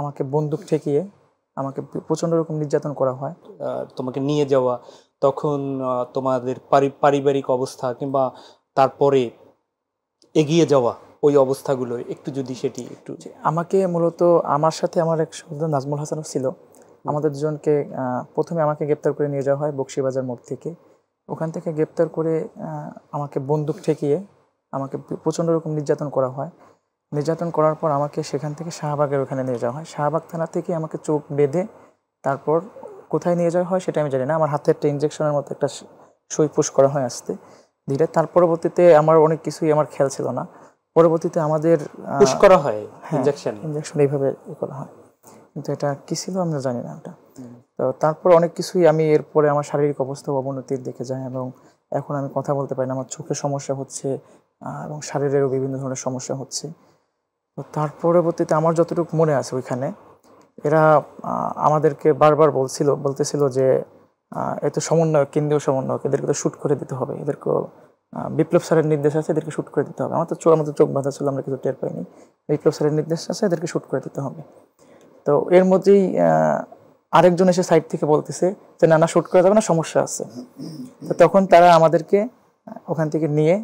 আমাকে বন্দুক ঠেকিয়ে আমাকে প্রচণ্ড রকম নির্যাতন করা হয় তোমাকে নিয়ে যাওয়া তখন তোমাদের পারিবারিক অবস্থা কিংবা তারপরে এগিয়ে যাওয়া ওই অবস্থাগুলো একটু যদি সেটি একটু আমাকে মূলত আমার সাথে আমার এক শব্দ নাজমুল হাসানও ছিল আমাদের দুজনকে প্রথমে আমাকে গ্রেপ্তার করে নিয়ে যাওয়া হয় বক্সিবাজার মোড় থেকে ওখান থেকে গ্রেপ্তার করে আমাকে বন্দুক ঠেকিয়ে আমাকে প্রচণ্ড রকম নির্যাতন করা হয় নির্যাতন করার পর আমাকে সেখান থেকে শাহবাগের ওখানে নিয়ে যাওয়া হয় শাহবাগ থানা থেকে আমাকে চোখ বেঁধে তারপর কোথায় নিয়ে যাওয়া হয় সেটা আমি জানি না আমার হাতে একটা ইঞ্জেকশনের মতো একটা সই পুষ করা হয় আসতে ধীরে তার পরবর্তীতে আমার অনেক কিছুই আমার খেয়াল ছিল না পরবর্তীতে আমাদের পুশ করা হয় ইঞ্জেকশন হ্যাঁ, ইঞ্জেকশন এইভাবে করা হয় কিন্তু এটা কি ছিল আমি জানি না ওটা তো তারপর অনেক কিছুই আমি এরপরে আমার শারীরিক অবস্থা অবনতির দিকে যাই এবং এখন আমি কথা বলতে পারি না আমার চোখের সমস্যা হচ্ছে এবং শারীরেরও বিভিন্ন ধরনের সমস্যা হচ্ছে তার পরবর্তীতে আমার যতটুকু মনে আছে ওইখানে এরা আমাদেরকে বারবার বলছিল বলতেছিল যে এত সমন্বয়ক কেন্দ্রীয় সমন্বয়ক এদেরকে তো শ্যুট করে দিতে হবে এদেরকে বিপ্লব স্যারের নির্দেশ আছে এদেরকে শ্যুট করে দিতে হবে আমার তো চোখ আমাদের চোখ বাঁধা ছিল আমরা কিছু টের পাইনি বিপ্লব স্যারের নির্দেশ আছে এদেরকে শ্যুট করে দিতে হবে তো এর মধ্যেই আরেকজন এসে সাইড থেকে বলতেছে যে না না শ্যুট করা যাবে না সমস্যা আছে তো তখন তারা আমাদেরকে ওখান থেকে নিয়ে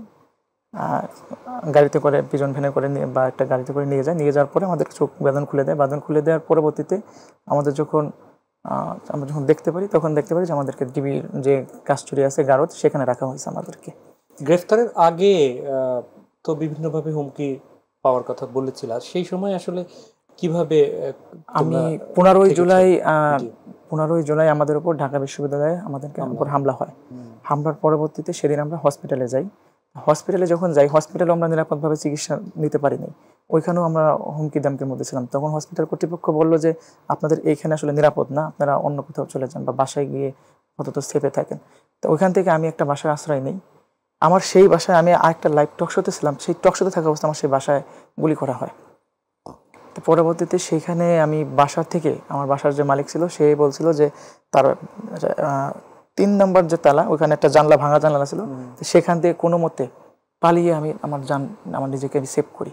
গাড়িতে করে পিজন ভ্যানে করে নিয়ে বা একটা গাড়িতে করে নিয়ে যায় নিয়ে যাওয়ার পরে আমাদের চোখ বেদন খুলে দেয় বেদন খুলে দেওয়ার পরবর্তীতে আমাদের যখন আমরা যখন দেখতে পারি তখন দেখতে পারি যে আমাদেরকে ডিবির যে চুরি আছে গারদ সেখানে রাখা হয়েছে আমাদেরকে গ্রেফতারের আগে তো বিভিন্নভাবে হুমকি পাওয়ার কথা বলেছিলাম সেই সময় আসলে কিভাবে আমি পনেরোই জুলাই পনেরোই জুলাই আমাদের উপর ঢাকা বিশ্ববিদ্যালয়ে আমাদেরকে উপর হামলা হয় হামলার পরবর্তীতে সেদিন আমরা হসপিটালে যাই হসপিটালে যখন যাই হসপিটালে আমরা নিরাপদভাবে চিকিৎসা নিতে পারিনি ওইখানেও আমরা হুমকি দামকের মধ্যে ছিলাম তখন হসপিটাল কর্তৃপক্ষ বললো যে আপনাদের এইখানে আসলে নিরাপদ না আপনারা অন্য কোথাও চলে যান বা বাসায় গিয়ে অন্তত স্থেপে থাকেন তো ওইখান থেকে আমি একটা বাসায় আশ্রয় নিই আমার সেই বাসায় আমি আরেকটা লাইভ টকশোতে ছিলাম সেই টকশোতে থাকা অবস্থা আমার সেই বাসায় গুলি করা হয় তো পরবর্তীতে সেইখানে আমি বাসা থেকে আমার বাসার যে মালিক ছিল সে বলছিল যে তার তিন নম্বর যে তালা ওখানে একটা জানলা ভাঙা জানলা ছিল সেখান থেকে কোনো মতে পালিয়ে আমি আমার জান আমার নিজেকে আমি সেভ করি